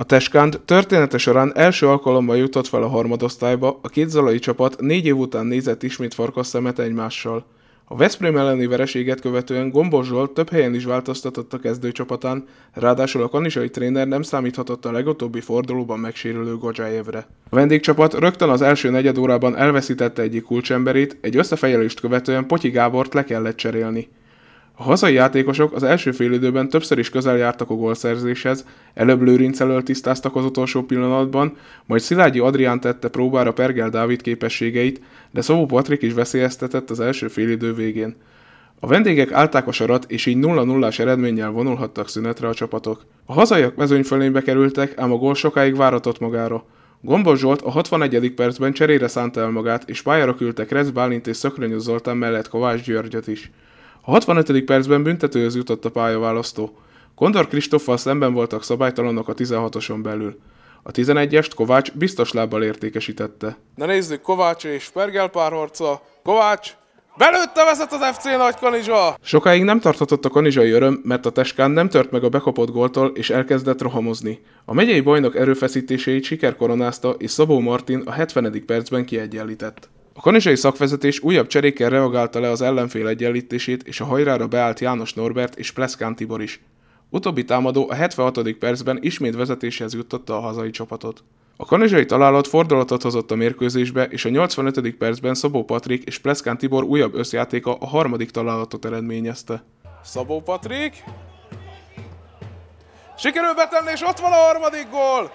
A Teskánd története során első alkalommal jutott fel a harmadosztályba, a két zalai csapat négy év után nézett ismét farkas szemet egymással. A Veszprém elleni vereséget követően Gombos Zsolt több helyen is változtatott a kezdőcsapatán, ráadásul a kanisai tréner nem számíthatott a legutóbbi fordulóban megsérülő Gozsájevre. A vendégcsapat rögtön az első negyed órában elveszítette egyik kulcsemberét, egy összefejelést követően Potyi Gábort le kellett cserélni. A hazai játékosok az első félidőben többször is közel jártak a gólszerzéshez, előbb Lőrinc elől tisztáztak az utolsó pillanatban, majd Szilágyi Adrián tette próbára Pergel Dávid képességeit, de Szovó Patrik is veszélyeztetett az első félidő végén. A vendégek állták a sarat, és így 0-0-ás eredménnyel vonulhattak szünetre a csapatok. A hazaiak mezőnyfölénbe kerültek, ám a gól sokáig váratott magára. Gombos Zsolt a 61. percben cserére szánta el magát, és pályára küldtek Rez Bálint és Szökrönyös Zoltán mellett Kovács Györgyöt is. A 65. percben büntetőhöz jutott a pályaválasztó. Kondor Kristoffal szemben voltak szabálytalanok a 16-oson belül. A 11-est Kovács biztos lábbal értékesítette. Na nézzük, Kovács és Pergel párharca. Kovács! Belőtte vezet az FC Nagy Kanizsa! Sokáig nem tartott a kanizsai öröm, mert a Teskán nem tört meg a bekapott góltól és elkezdett rohamozni. A megyei bajnok erőfeszítéseit siker koronázta, és Szabó Martin a 70. percben kiegyenlített. A kanizsai szakvezetés újabb cserékkel reagálta le az ellenfél egyenlítését, és a hajrára beállt János Norbert és Pleszkán Tibor is. Utóbbi támadó a 76. percben ismét vezetéshez juttatta a hazai csapatot. A kanizsai találat fordulatot hozott a mérkőzésbe, és a 85. percben Szabó Patrik és Pleszkán Tibor újabb összjátéka a harmadik találatot eredményezte. Szabó Patrik! Sikerül betenni, és ott van a harmadik gól!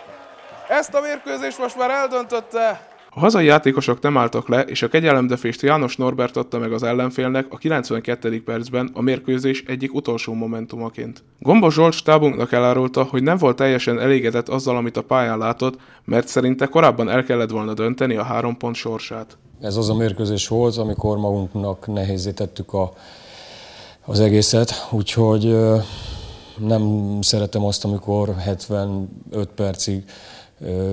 Ezt a mérkőzést most már eldöntötte a hazai játékosok nem álltak le, és a kegyelemdefést János Norbert adta meg az ellenfélnek a 92. percben a mérkőzés egyik utolsó momentumaként. Gombos Zsolt stábunknak elárulta, hogy nem volt teljesen elégedett azzal, amit a pályán látott, mert szerinte korábban el kellett volna dönteni a három pont sorsát. Ez az a mérkőzés volt, amikor magunknak nehézítettük a, az egészet, úgyhogy nem szeretem azt, amikor 75 percig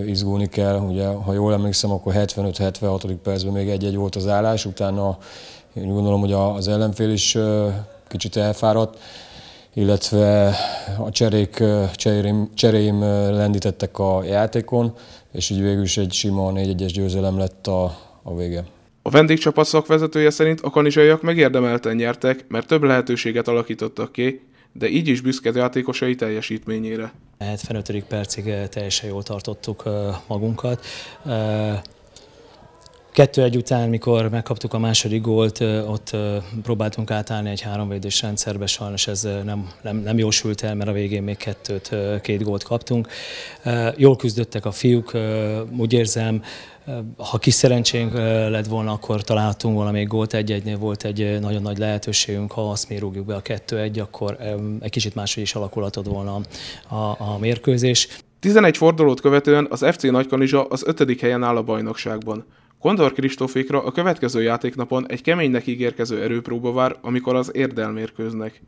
izgulni kell. Ugye, ha jól emlékszem, akkor 75-76. percben még egy-egy volt az állás, utána én gondolom, hogy az ellenfél is kicsit elfáradt, illetve a cserék, cseréim, cseréim lendítettek a játékon, és így végül is egy sima 4-1-es győzelem lett a, a vége. A vendégcsapat szakvezetője szerint a kanizsaiak megérdemelten nyertek, mert több lehetőséget alakítottak ki, de így is büszke játékosai teljesítményére. 75. percig eh, teljesen jól tartottuk eh, magunkat. Eh, Kettő egy után, mikor megkaptuk a második gólt, ott próbáltunk átállni egy háromvédős rendszerbe, sajnos ez nem, nem, nem jósült el, mert a végén még kettőt, két gólt kaptunk. Jól küzdöttek a fiúk, úgy érzem, ha kis szerencsénk lett volna, akkor találtunk volna még gólt egy-egynél, volt egy nagyon nagy lehetőségünk, ha azt mi rúgjuk be a kettő-egy, akkor egy kicsit máshogy is alakulhatott volna a, a mérkőzés. 11 fordulót követően az FC Nagykanizsa az ötödik helyen áll a bajnokságban. Kondor Kristófékra a következő játéknapon egy keménynek ígérkező erőpróba vár, amikor az érdel mérkőznek.